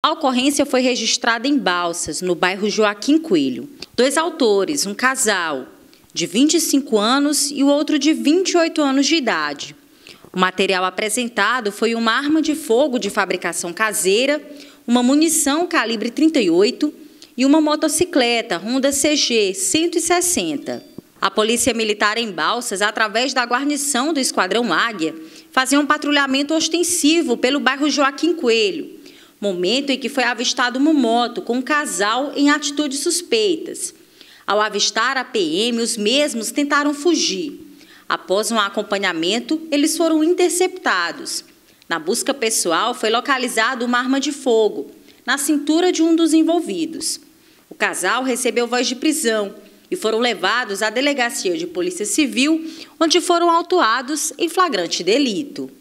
A ocorrência foi registrada em Balsas, no bairro Joaquim Coelho. Dois autores, um casal de 25 anos e o outro de 28 anos de idade. O material apresentado foi uma arma de fogo de fabricação caseira, uma munição calibre 38 e uma motocicleta Honda CG 160. A Polícia Militar em Balsas, através da guarnição do Esquadrão Águia, fazia um patrulhamento ostensivo pelo bairro Joaquim Coelho, momento em que foi avistado uma moto com um casal em atitudes suspeitas. Ao avistar a PM, os mesmos tentaram fugir. Após um acompanhamento, eles foram interceptados. Na busca pessoal, foi localizada uma arma de fogo na cintura de um dos envolvidos. O casal recebeu voz de prisão e foram levados à delegacia de polícia civil, onde foram autuados em flagrante delito.